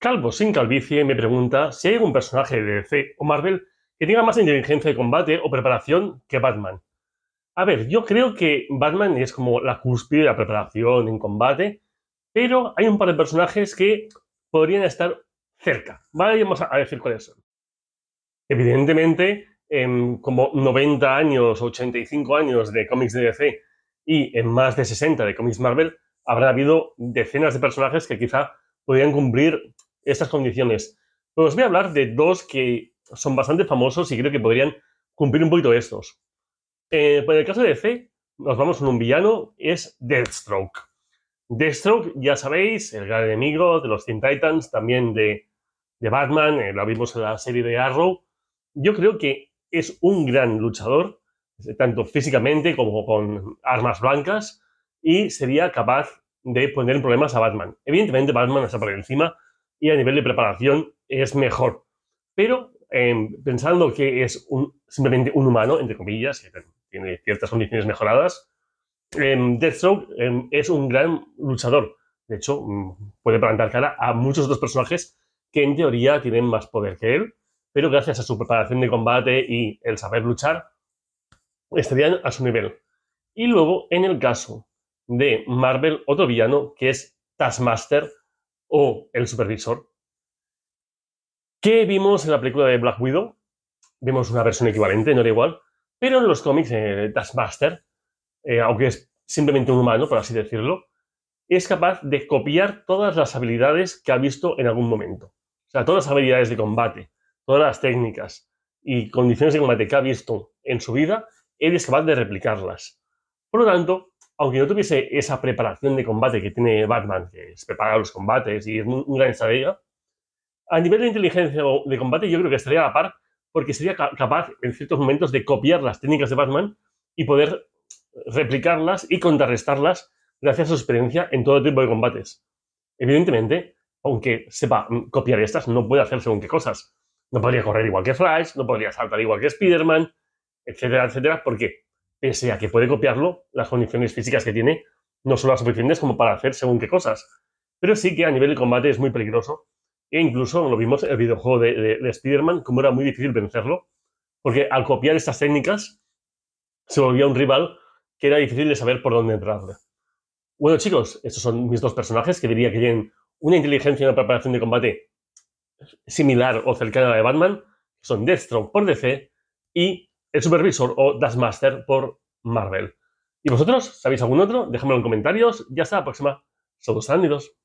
Calvo sin calvicie me pregunta si hay algún personaje de DC o Marvel que tenga más inteligencia de combate o preparación que Batman. A ver, yo creo que Batman es como la cúspide de la preparación en combate, pero hay un par de personajes que podrían estar cerca. ¿vale? Vamos a decir cuáles son. Evidentemente, en como 90 años, 85 años de cómics de DC y en más de 60 de cómics Marvel, habrá habido decenas de personajes que quizá podrían cumplir estas condiciones. Pero os voy a hablar de dos que son bastante famosos y creo que podrían cumplir un poquito estos. Eh, pues en el caso de C, nos vamos con un villano, es Deathstroke. Deathstroke, ya sabéis, el gran enemigo de los Teen Titans, también de, de Batman, eh, ...lo vimos en la serie de Arrow. Yo creo que es un gran luchador, tanto físicamente como con armas blancas, y sería capaz de poner en problemas a Batman. Evidentemente, Batman está por encima, y a nivel de preparación es mejor. Pero em, pensando que es simplemente un humano, entre comillas, que tiene ciertas condiciones mejoradas, em, Deathstroke em, es un gran luchador. De hecho, mm, puede plantar cara a muchos otros personajes que en teoría tienen más poder que él, pero gracias a su preparación de combate y el saber luchar, estarían a su nivel. Y luego, en el caso de Marvel, otro villano que es Taskmaster, o el supervisor. ¿Qué vimos en la película de Black Widow? Vemos una versión equivalente, no era igual, pero en los cómics, el eh, Taskmaster, eh, aunque es simplemente un humano, por así decirlo, es capaz de copiar todas las habilidades que ha visto en algún momento. O sea, todas las habilidades de combate, todas las técnicas y condiciones de combate que ha visto en su vida, él es capaz de replicarlas. Por lo tanto, aunque no tuviese esa preparación de combate que tiene Batman, que es prepara los combates y es un, gran a nivel de inteligencia o de combate yo creo que estaría a la par, porque sería capaz en ciertos momentos de copiar las técnicas de Batman y poder replicarlas y contrarrestarlas gracias a su experiencia en todo tipo de combates. Evidentemente, aunque sepa mm, copiar estas, no puede hacer según qué cosas. No podría correr igual que Flash, no podría saltar igual que Spider-Man, etcétera, etcétera, porque pese a que puede copiarlo, las condiciones físicas que tiene no son las suficientes como para hacer según qué cosas. Pero sí que a nivel de combate es muy peligroso. E incluso lo vimos en el videojuego de, Spider-Man, como era muy difícil vencerlo, porque al copiar estas técnicas se volvía un rival que era difícil de saber por dónde entrarle. Bueno, chicos, estos son mis dos personajes que diría que tienen una inteligencia y una preparación de combate similar o cercana a la de Batman. Son Deathstroke por DC y el supervisor o das Master por Marvel. ¿Y vosotros sabéis algún otro? Déjamelo en comentarios. Ya está, próxima. Saludos, sándidos.